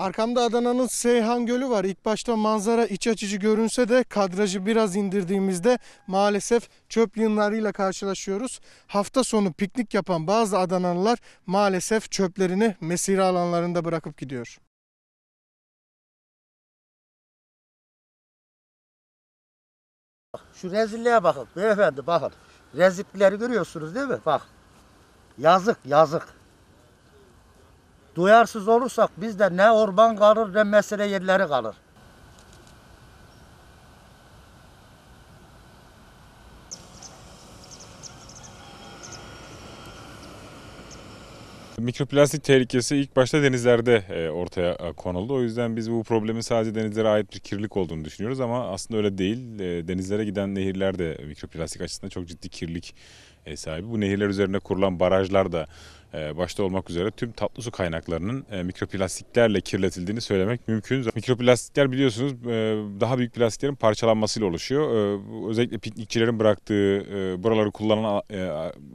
Arkamda Adana'nın Seyhan Gölü var. İlk başta manzara iç açıcı görünse de kadrajı biraz indirdiğimizde maalesef çöp yığınlarıyla karşılaşıyoruz. Hafta sonu piknik yapan bazı Adanalılar maalesef çöplerini mesire alanlarında bırakıp gidiyor. Şu rezilliğe bakın beyefendi bakın. Rezipleri görüyorsunuz değil mi? Bak. Yazık yazık. Duyarsız olursak bizde ne orman kalır ne mesele yerleri kalır. Mikroplastik tehlikesi ilk başta denizlerde e, ortaya e, konuldu. O yüzden biz bu problemin sadece denizlere ait bir kirlilik olduğunu düşünüyoruz ama aslında öyle değil. E, denizlere giden nehirler de mikroplastik açısından çok ciddi kirlilik sahibi. Bu nehirler üzerine kurulan barajlar da ee, başta olmak üzere tüm tatlı su kaynaklarının e, mikroplastiklerle kirletildiğini söylemek mümkün. Mikroplastikler biliyorsunuz e, daha büyük plastiklerin parçalanmasıyla oluşuyor. E, özellikle piknikçilerin bıraktığı, buraları kullanan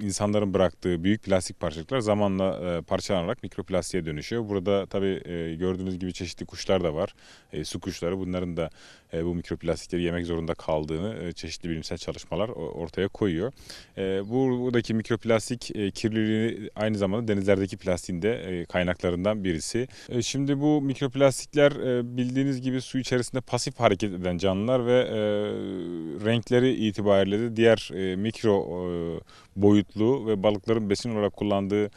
insanların bıraktığı büyük plastik parçacıklar zamanla parçalanarak mikroplastiğe dönüşüyor. Burada tabii gördüğünüz gibi çeşitli kuşlar da var. Su kuşları bunların da bu mikroplastikleri yemek zorunda kaldığını çeşitli bilimsel çalışmalar ortaya koyuyor. Buradaki mikroplastik kirliliğini aynı zamanda zamanda denizlerdeki plastiğin de e, kaynaklarından birisi. E, şimdi bu mikroplastikler e, bildiğiniz gibi su içerisinde pasif hareket eden canlılar ve renkleri itibariyle de diğer mikro boyutlu ve balıkların besin olarak kullandığı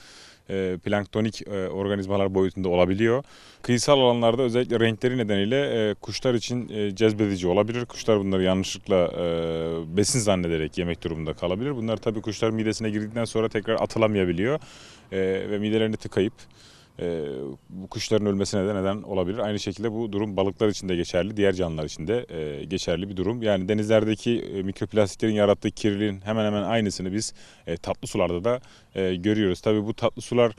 e, planktonik e, organizmalar boyutunda olabiliyor. Kıyısal alanlarda özellikle renkleri nedeniyle e, kuşlar için e, cezbedici olabilir. Kuşlar bunları yanlışlıkla besin zannederek yemek durumunda kalabilir. Bunlar tabii kuşlar midesine girdikten sonra tekrar atılamayabiliyor ve midelerini tıkayıp ee, bu kuşların ölmesine de neden olabilir. Aynı şekilde bu durum balıklar için de geçerli, diğer canlılar için de e, geçerli bir durum. Yani denizlerdeki e, mikroplastiklerin yarattığı kirliliğin hemen hemen aynısını biz e, tatlı sularda da görüyoruz. Tabii bu tatlı sular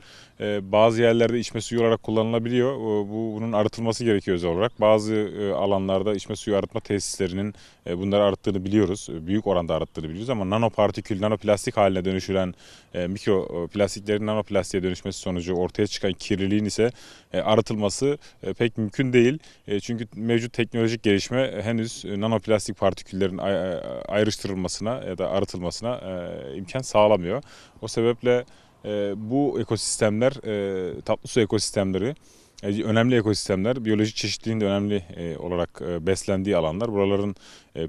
bazı yerlerde içme suyu olarak kullanılabiliyor. bu bunun arıtılması gerekiyor özel olarak. Bazı alanlarda içme suyu arıtma tesislerinin bunları arıttığını biliyoruz. Büyük oranda arıttığını biliyoruz ama nanopartikül, nanoplastik haline dönüşülen e, mikroplastiklerin nanoplastiğe dönüşmesi sonucu ortaya çıkan kirlilik kirliliğin ise e, arıtılması e, pek mümkün değil. E, çünkü mevcut teknolojik gelişme henüz nanoplastik partiküllerin ayrıştırılmasına ya da arıtılmasına imkan sağlamıyor. O sebeple bu ekosistemler tatlı su ekosistemleri önemli ekosistemler, biyolojik çeşitliliğin de önemli olarak beslendiği alanlar. Buraların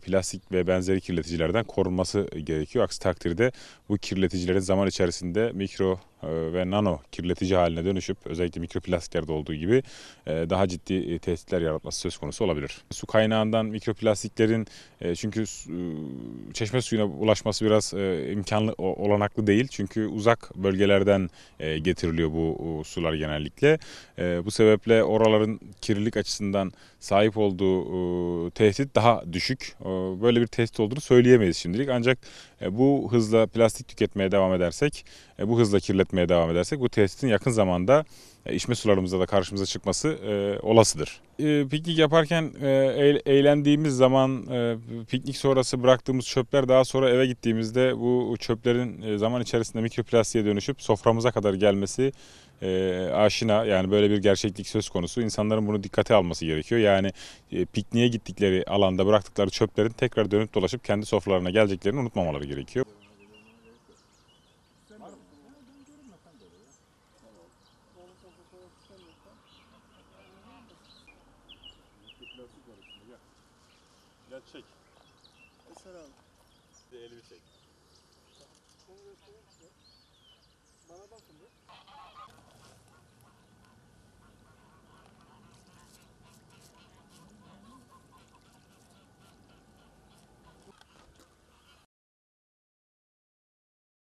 plastik ve benzeri kirleticilerden korunması gerekiyor. Aksi takdirde bu kirleticilerin zaman içerisinde mikro ee, ve nano kirletici haline dönüşüp özellikle mikroplastiklerde olduğu gibi e, daha ciddi e, tehditler yaratması söz konusu olabilir. Su kaynağından mikroplastiklerin e, çünkü çeşme suyuna ulaşması biraz imkanlı olanaklı değil. Çünkü uzak bölgelerden getiriliyor bu sular genellikle. Bu sebeple oraların kirlilik açısından sahip olduğu tehdit daha düşük. Böyle bir tehdit olduğunu söyleyemeyiz şimdilik. Ancak bu hızla plastik tüketmeye devam edersek bu hızla kirletme üretmeye devam edersek bu tesisin yakın zamanda e, içme sularımızda da karşımıza çıkması e, olasıdır. E, piknik yaparken e, eğlendiğimiz zaman e, piknik sonrası bıraktığımız çöpler daha sonra eve gittiğimizde bu çöplerin e, zaman içerisinde mikroplastiğe dönüşüp soframıza kadar gelmesi e, aşina yani böyle bir gerçeklik söz konusu. İnsanların bunu dikkate alması gerekiyor. Yani e, pikniğe gittikleri alanda bıraktıkları çöplerin tekrar dönüp dolaşıp kendi sofralarına geleceklerini unutmamaları gerekiyor. Biraz su karışımı gel. Gel çek. Eser abi. Bir elimi çek. Bana bakın be.